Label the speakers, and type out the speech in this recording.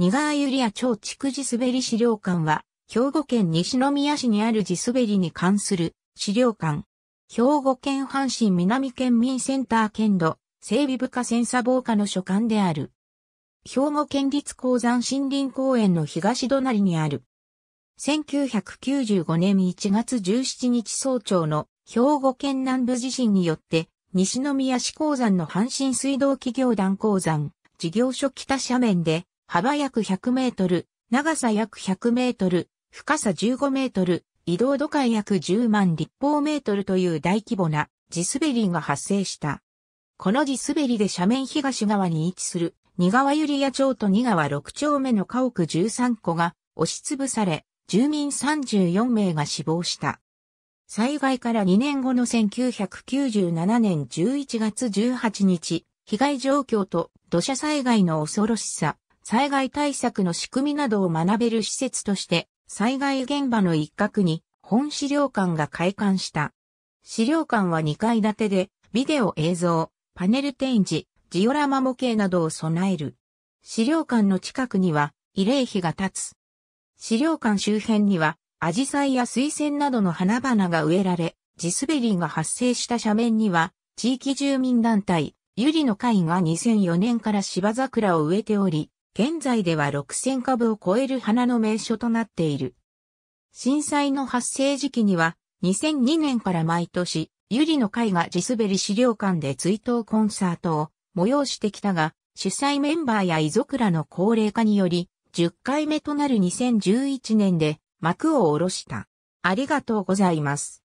Speaker 1: ニガーユリ
Speaker 2: ア超築地滑り資料館は、兵庫県西宮市にある地滑りに関する資料館。兵庫県阪神南県民センター県土、整備部下センサ防火の所管である。兵庫県立鉱山森林公園の東隣にある。1995年1月17日早朝の兵庫県南部地震によって、西宮市鉱山の阪神水道企業団鉱山、事業所北斜面で幅約100メートル、長さ約100メートル、深さ15メートル、移動度間約10万立方メートルという大規模な地滑りが発生した。この地滑りで斜面東側に位置する二川ゆりや町と二川六丁目の家屋13戸が押しつぶされ、住民34名が死亡した。災害から2年後の1997年11月18日、被害状況と土砂災害の恐ろしさ、災害対策の仕組みなどを学べる施設として、災害現場の一角に本資料館が開館した。資料館は2階建てで、ビデオ映像、パネル展示、ジオラマ模型などを備える。資料館の近くには、慰霊碑が立つ。資料館周辺には、アジサイや水仙などの花々が植えられ、地滑りが発生した斜面には、地域住民団体、ユリの会が2004年から芝桜を植えており、現在では6000株を超える花の名所となっている。震災の発生時期には、2002年から毎年、ユリの会が地滑り資料館で追悼コンサートを催してきたが、主催メンバーや遺族らの高齢化により、10回目となる2011年で幕を下ろした。ありがとうございま
Speaker 1: す。